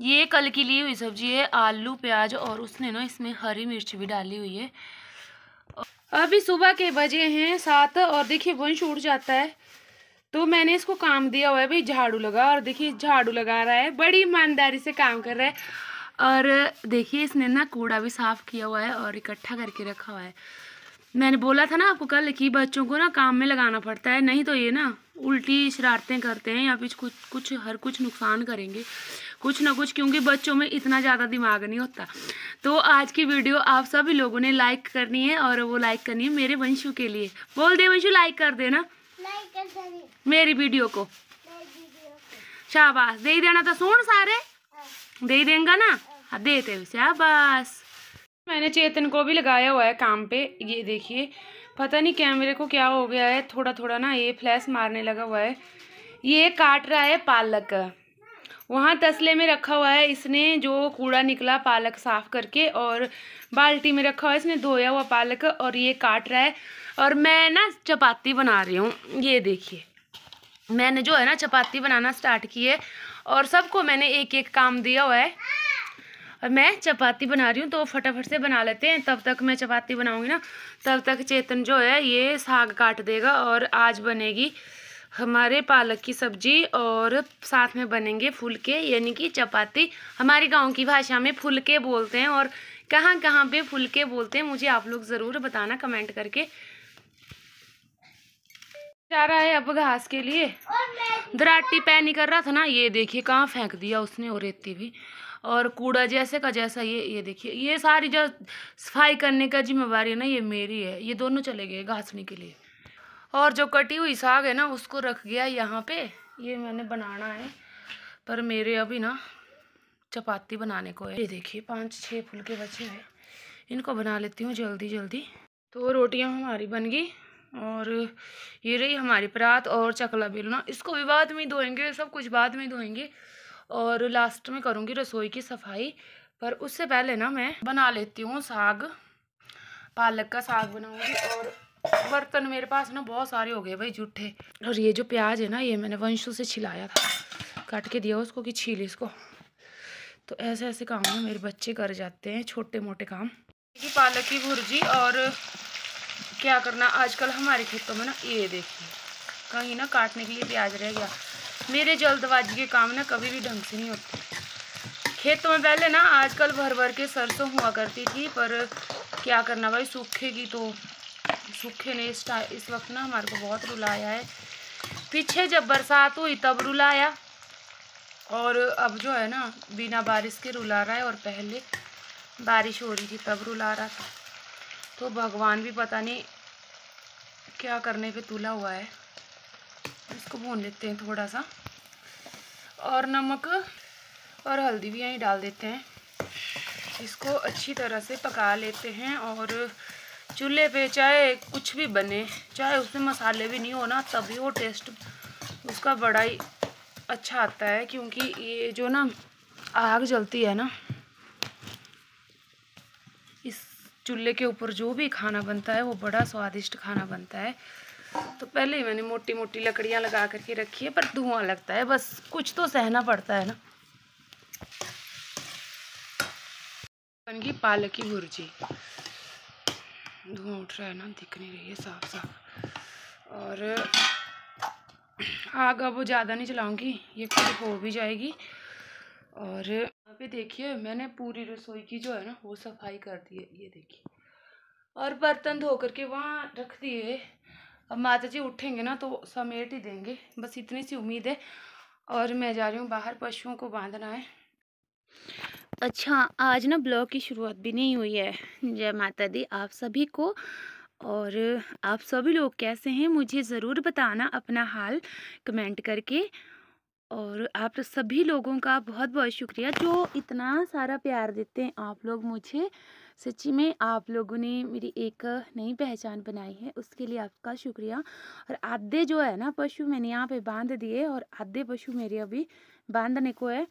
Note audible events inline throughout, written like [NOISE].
ये कल की ली हुई सब्जी है आलू प्याज और उसने ना इसमें हरी मिर्च भी डाली हुई है अभी सुबह के बजे हैं सात और देखिए वंश छूट जाता है तो मैंने इसको काम दिया हुआ है भाई झाड़ू लगा और देखिए झाड़ू लगा रहा है बड़ी ईमानदारी से काम कर रहा है और देखिए इसने ना कूड़ा भी साफ़ किया हुआ है और इकट्ठा करके रखा हुआ है मैंने बोला था ना आपको कल कि बच्चों को ना काम में लगाना पड़ता है नहीं तो ये ना उल्टी शरारतें करते हैं या फिर कुछ कुछ हर कुछ नुकसान करेंगे कुछ ना कुछ क्योंकि बच्चों में इतना ज़्यादा दिमाग नहीं होता तो आज की वीडियो आप सभी लोगों ने लाइक करनी है और वो लाइक करनी है मेरे वंशु के लिए बोल दे वंशु लाइक कर देना मेरी वीडियो को शाबाश दे देना तो सुन सारे हाँ। दे देंगे ना देते हाँ, दे शाबाश मैंने चेतन को भी लगाया हुआ है काम पे ये देखिए पता नहीं कैमरे को क्या हो गया है थोड़ा थोड़ा ना ये फ्लैश मारने लगा हुआ है ये काट रहा है पालक वहाँ तसले में रखा हुआ है इसने जो कूड़ा निकला पालक साफ़ करके और बाल्टी में रखा हुआ है इसने धोया हुआ पालक और ये काट रहा है और मैं ना चपाती बना रही हूँ ये देखिए मैंने जो है ना चपाती बनाना स्टार्ट की है और सबको मैंने एक एक काम दिया हुआ है और मैं चपाती बना रही हूँ तो फटाफट से बना लेते हैं तब तक मैं चपाती बनाऊँगी ना तब तक चेतन जो है ये साग काट देगा और आज बनेगी हमारे पालक की सब्जी और साथ में बनेंगे फुलके यानी कि चपाती हमारे गांव की भाषा में फुलके बोलते हैं और कहाँ कहाँ पे फुलके बोलते हैं मुझे आप लोग ज़रूर बताना कमेंट करके जा रहा है अब घास के लिए दराटी पै नहीं कर रहा था ना ये देखिए कहाँ फेंक दिया उसने और रेती भी और कूड़ा जैसे का जैसा ये ये देखिए ये सारी जो सफाई करने का जिम्मेवारी है ना ये मेरी है ये दोनों चले गए घासने के लिए और जो कटी हुई साग है ना उसको रख गया यहाँ पे ये मैंने बनाना है पर मेरे अभी ना चपाती बनाने को है ये देखिए पाँच छः फुलके बचे हैं इनको बना लेती हूँ जल्दी जल्दी तो रोटियाँ हमारी बन गई और ये रही हमारी परात और चकला बेलना इसको भी बाद में धोएंगे सब कुछ बाद में धोएंगे और लास्ट में करूँगी रसोई की सफाई पर उससे पहले ना मैं बना लेती हूँ साग पालक का साग बनाऊँगी और बर्तन मेरे पास ना बहुत सारे हो गए भाई जूठे और ये जो प्याज है ना ये मैंने वंशु से छिलाया था काट के दिया उसको कि छील इसको तो ऐसे ऐसे काम है मेरे बच्चे कर जाते हैं छोटे मोटे काम देखिए पालक की भुर्जी और क्या करना आजकल हमारे खेतों में ना ये देखिए कहीं ना काटने के लिए प्याज रह गया मेरे जल्दबाजी के काम ना कभी भी ढंग से नहीं होते खेतों में पहले ना आजकल भर भर के सरसों हुआ करती थी पर क्या करना भाई सूखेगी तो सूखे ने इस इस वक्त ना हमारे को बहुत रुलाया है पीछे जब बरसात हुई तब रुलाया और अब जो है ना बिना बारिश के रुला रहा है और पहले बारिश हो रही थी तब रुला रहा था तो भगवान भी पता नहीं क्या करने पे तुला हुआ है इसको भून लेते हैं थोड़ा सा और नमक और हल्दी भी यहीं डाल देते हैं इसको अच्छी तरह से पका लेते हैं और चूल्हे पे चाहे कुछ भी बने चाहे उसमें मसाले भी नहीं हो ना तभी वो टेस्ट उसका बड़ा ही अच्छा आता है क्योंकि ये जो ना आग जलती है ना इस चूल्हे के ऊपर जो भी खाना बनता है वो बड़ा स्वादिष्ट खाना बनता है तो पहले ही मैंने मोटी मोटी लकड़ियाँ लगा करके रखी है पर धुआं लगता है बस कुछ तो सहना पड़ता है ना बन गई पालक की भुर्जी धुआं उठ रहा है ना दिख नहीं रही है साफ साफ और आग अब ज़्यादा नहीं चलाऊंगी ये खुद हो भी जाएगी और यहाँ पे देखिए मैंने पूरी रसोई की जो है ना वो सफाई कर दी है ये देखिए और बर्तन धो करके वहाँ रख दिए अब माता जी उठेंगे ना तो समेट ही देंगे बस इतनी सी उम्मीद है और मैं जा रही हूँ बाहर पशुओं को बांधना है अच्छा आज ना ब्लॉग की शुरुआत भी नहीं हुई है जय माता दी आप सभी को और आप सभी लोग कैसे हैं मुझे ज़रूर बताना अपना हाल कमेंट करके और आप सभी लोगों का बहुत बहुत शुक्रिया जो इतना सारा प्यार देते हैं आप लोग मुझे सच्ची में आप लोगों ने मेरी एक नई पहचान बनाई है उसके लिए आपका शुक्रिया और आधे जो है ना पशु मैंने यहाँ पे बांध दिए और आधे पशु मेरे अभी बांधने को है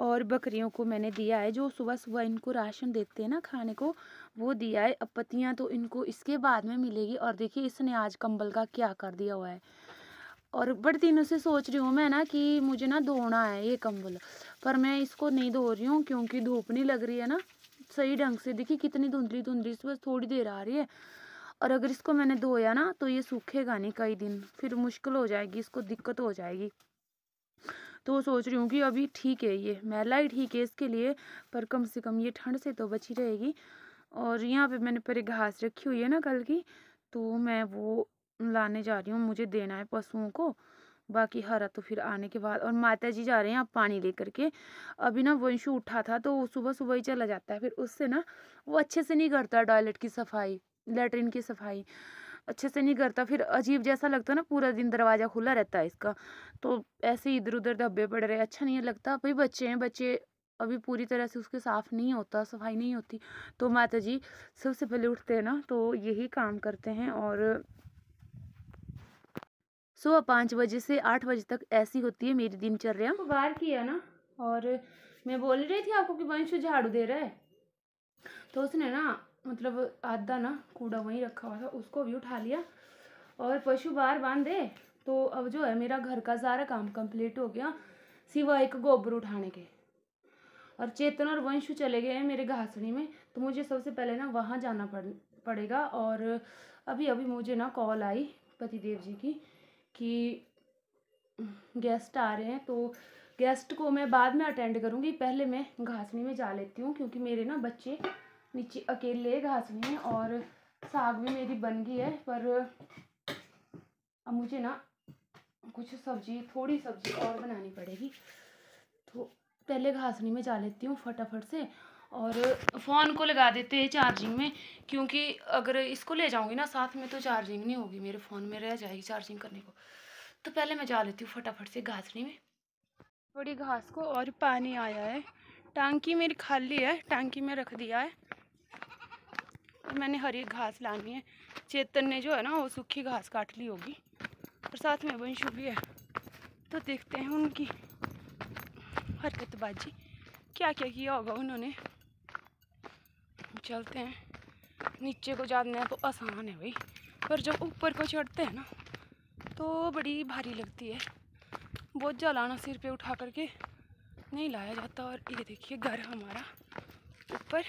और बकरियों को मैंने दिया है जो सुबह सुबह इनको राशन देते हैं ना खाने को वो दिया है अब पत्तियाँ तो इनको इसके बाद में मिलेगी और देखिए इसने आज कंबल का क्या कर दिया हुआ है और बड़े दिनों से सोच रही हूँ मैं ना कि मुझे ना धोना है ये कंबल पर मैं इसको नहीं धो रही हूँ क्योंकि धूप नहीं लग रही है ना सही ढंग से देखिए कितनी धुंधली धुंधली से बस थोड़ी देर आ रही है और अगर इसको मैंने धोया ना तो ये सूखेगा नहीं कई दिन फिर मुश्किल हो जाएगी इसको दिक्कत हो जाएगी तो सोच रही हूँ कि अभी ठीक है ये मैला ही ठीक है इसके लिए पर कम से कम ये ठंड से तो बची रहेगी और यहाँ पे मैंने पर घास रखी हुई है ना कल की तो मैं वो लाने जा रही हूँ मुझे देना है पशुओं को बाकी हरा तो फिर आने के बाद और माता जी जा रहे हैं आप पानी लेकर के अभी ना वंशु उठा था तो वो सुबह सुबह ही चला जाता है फिर उससे ना वो अच्छे से नहीं करता टॉयलेट की सफाई लेटरिन की सफाई अच्छे से नहीं करता फिर अजीब जैसा लगता है ना पूरा दिन दरवाज़ा खुला रहता है इसका तो ऐसे इधर उधर धब्बे पड़ रहे अच्छा नहीं लगता भाई बच्चे हैं बच्चे अभी पूरी तरह से उसके साफ़ नहीं होता सफाई नहीं होती तो माता जी सबसे पहले उठते हैं ना तो यही काम करते हैं और सुबह पाँच बजे से आठ बजे तक ऐसी होती है मेरी दिनचर्या तो बाहर किया ना और मैं बोल रही थी आपको कि वंश झाड़ू दे रहा है तो उसने ना मतलब आधा ना कूड़ा वहीं रखा हुआ था उसको भी उठा लिया और पशु बाहर बांध दे तो अब जो है मेरा घर का सारा काम कंप्लीट हो गया सिवा एक गोबर उठाने के और चेतन और वंशु चले गए हैं मेरे घासड़ी में तो मुझे सबसे पहले ना वहाँ जाना पड़ पड़ेगा और अभी अभी मुझे ना कॉल आई पतिदेव जी की कि गेस्ट आ रहे हैं तो गेस्ट को मैं बाद में अटेंड करूँगी पहले मैं घासनी में जा लेती हूँ क्योंकि मेरे ना बच्चे नीचे अकेले घासनी में और साग भी मेरी बन गई है पर अब मुझे ना कुछ सब्जी थोड़ी सब्जी और बनानी पड़ेगी तो पहले घासनी में जा लेती हूँ फटाफट से और फ़ोन को लगा देते हैं चार्जिंग में क्योंकि अगर इसको ले जाऊँगी ना साथ में तो चार्जिंग नहीं होगी मेरे फ़ोन में रह जाएगी चार्जिंग करने को तो पहले मैं जा लेती हूँ फटाफट से घासनी में थोड़ी घास को और पानी आया है टांकी मेरी खाली है टांकी में रख दिया है और मैंने हरी घास लानी है चेतन ने जो है ना वो सूखी घास काट ली होगी और साथ में वंशु भी है तो देखते हैं उनकी हरकतबाजी क्या क्या किया होगा उन्होंने चलते हैं नीचे को जाने तो आसान है भाई पर जब ऊपर को चढ़ते हैं ना तो बड़ी भारी लगती है बोझा लाना सिर पे उठा करके नहीं लाया जाता और ये देखिए घर हमारा ऊपर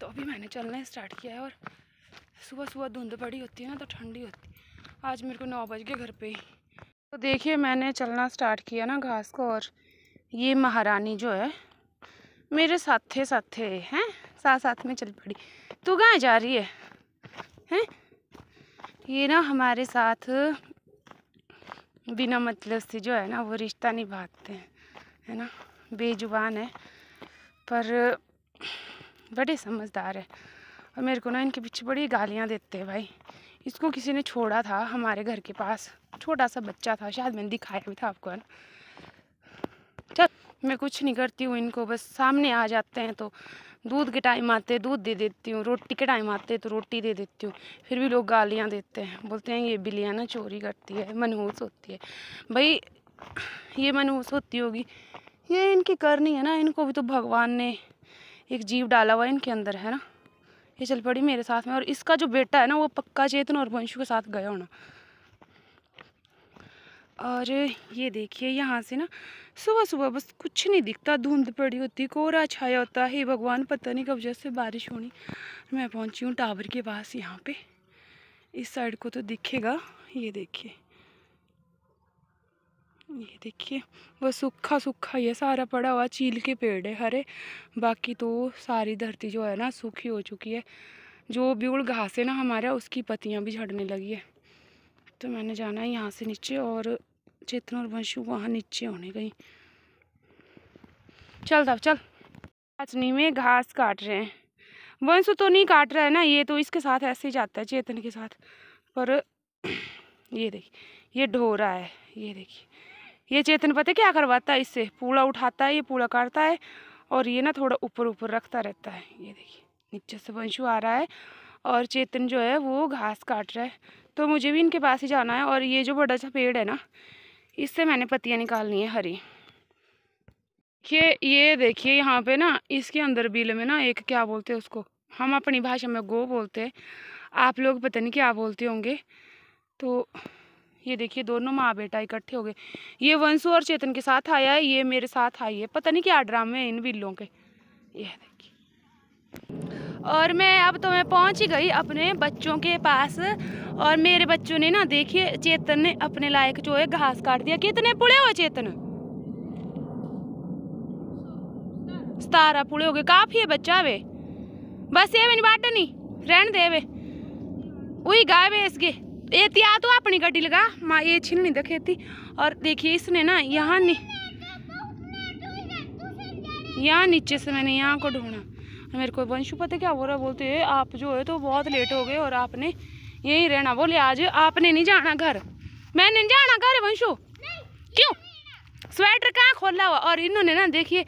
तो अभी मैंने चलना स्टार्ट किया है और सुबह सुबह धुंध बड़ी होती है ना तो ठंडी होती है आज मेरे को नौ बज गए घर पे ही तो देखिए मैंने चलना स्टार्ट किया ना घास को और ये महारानी जो है मेरे साथे साथे हैं साथ साथ में चल पड़ी तू कहाँ जा रही है हैं ये ना हमारे साथ बिना मतलब से जो है ना वो रिश्ता निभाते हैं है ना बेजुबान है पर बड़े समझदार है और मेरे को ना इनके पीछे बड़ी गालियाँ देते हैं भाई इसको किसी ने छोड़ा था हमारे घर के पास छोटा सा बच्चा था शायद मैंने दिखाया भी था आपको है ना मैं कुछ नहीं करती हूँ इनको बस सामने आ जाते हैं तो दूध के टाइम आते दूध दे देती हूँ रोटी के टाइम आते तो रोटी दे देती हूँ फिर भी लोग गालियाँ देते हैं बोलते हैं ये बिल्लियाँ ना चोरी करती है मनहूस होती है भाई ये मनहूस होती होगी ये इनकी करनी है ना इनको भी तो भगवान ने एक जीव डाला हुआ इनके अंदर है ना ये चल पड़ी मेरे साथ में और इसका जो बेटा है ना वो पक्का चेतन और वंशु के साथ गया होना और ये देखिए यहाँ से ना सुबह सुबह बस कुछ नहीं दिखता धुंध पड़ी होती कोहरा छाया होता है भगवान पता नहीं कब जैसे बारिश होनी मैं पहुँची हूँ टावर के पास यहाँ पे इस साइड को तो दिखेगा ये देखिए ये देखिए बस सूखा सूखा ये सारा पड़ा हुआ चील के पेड़ है हरे बाकी तो सारी धरती जो है ना सूखी हो चुकी है जो बिगुड़ घास है ना हमारा उसकी पत्तियाँ भी झड़ने लगी है तो मैंने जाना है यहाँ से नीचे और चेतन और वंशु वहाँ नीचे होने गई चल दब चल चाचनी में घास काट रहे हैं वंशु तो नहीं काट रहा है ना ये तो इसके साथ ऐसे ही जाता है चेतन के साथ पर [CLEARS THROAT] ये देखिए ये ढो रहा है ये देखिए ये चेतन पता क्या करवाता है इससे पूड़ा उठाता है ये पूड़ा काटता है और ये ना थोड़ा ऊपर ऊपर रखता रहता है ये देखिए नीचे से वंशु आ रहा है और चेतन जो है वो घास काट रहा है तो मुझे भी इनके पास ही जाना है और ये जो बड़ा सा पेड़ है ना इससे मैंने पत्तियाँ निकालनी है हरी ये ये देखिए यहाँ पे ना इसके अंदर बिल में ना एक क्या बोलते हैं उसको हम अपनी भाषा में गो बोलते हैं आप लोग पता नहीं क्या बोलते होंगे तो ये देखिए दोनों माँ बेटा इकट्ठे हो गए ये वंशु और चेतन के साथ आया है ये मेरे साथ आई है पता नहीं क्या ड्रामे है इन बिल्लों के ये देखिए और मैं अब तो मैं पहुंच ही गई अपने बच्चों के पास और मेरे बच्चों ने ना देखिए चेतन ने अपने लायक जो है घास काट दिया कितने पुड़े हो चेतन सतारा पुड़े हो गए काफ़ी है बच्चा वे बस ये नहीं बाढ़ नहीं रहन दे वे वही गाय वे इसके त्या तो अपनी गड्डी लगा माँ ये छिन नहीं थी और देखिए इसने ना यहाँ नहीं यहाँ नीचे से मैंने यहाँ को ढूंढा तो मेरे को वंशु पता क्या बोल बोलते है आप जो है तो बहुत लेट हो गए और आपने यही रहना बोले आज आपने नहीं जाना घर मैं नहीं जाना घर वंशु क्यों स्वेटर कहाँ खोला हुआ और इन्होंने ना देखिए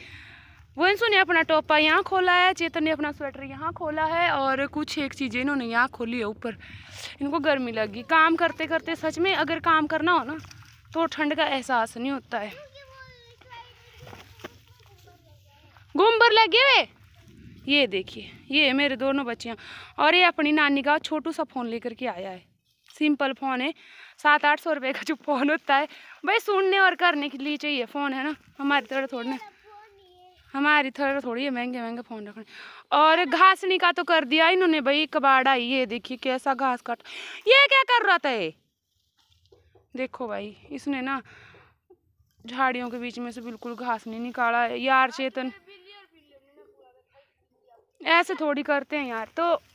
वंशु ने अपना टोपा यहाँ खोला है चेतन ने अपना स्वेटर यहाँ खोला है और कुछ एक चीज़ें इन्होंने यहाँ खोली है ऊपर इनको गर्मी लगी काम करते करते सच में अगर काम करना हो ना तो ठंड का एहसास नहीं होता है गुम्बर लगे हुए ये देखिए ये मेरे दोनों बच्चियाँ और ये अपनी नानी का छोटू सा फ़ोन लेकर के आया है सिंपल फ़ोन है सात आठ सौ रुपये का जो फ़ोन होता है भाई सुनने और करने के लिए चाहिए फ़ोन है ना हमारे थोड़ा थोड़ा हमारी थोड़ा थोड़ी है महंगे महंगे फ़ोन रखने और घासनी का तो कर दिया इन्होंने भाई कबाड़ा ये देखिए कैसा घास काट ये क्या कर रहा था ये देखो भाई इसने ना झाड़ियों के बीच में से बिल्कुल घास नहीं निकाला यार चेतन ऐसे थोड़ी करते हैं यार तो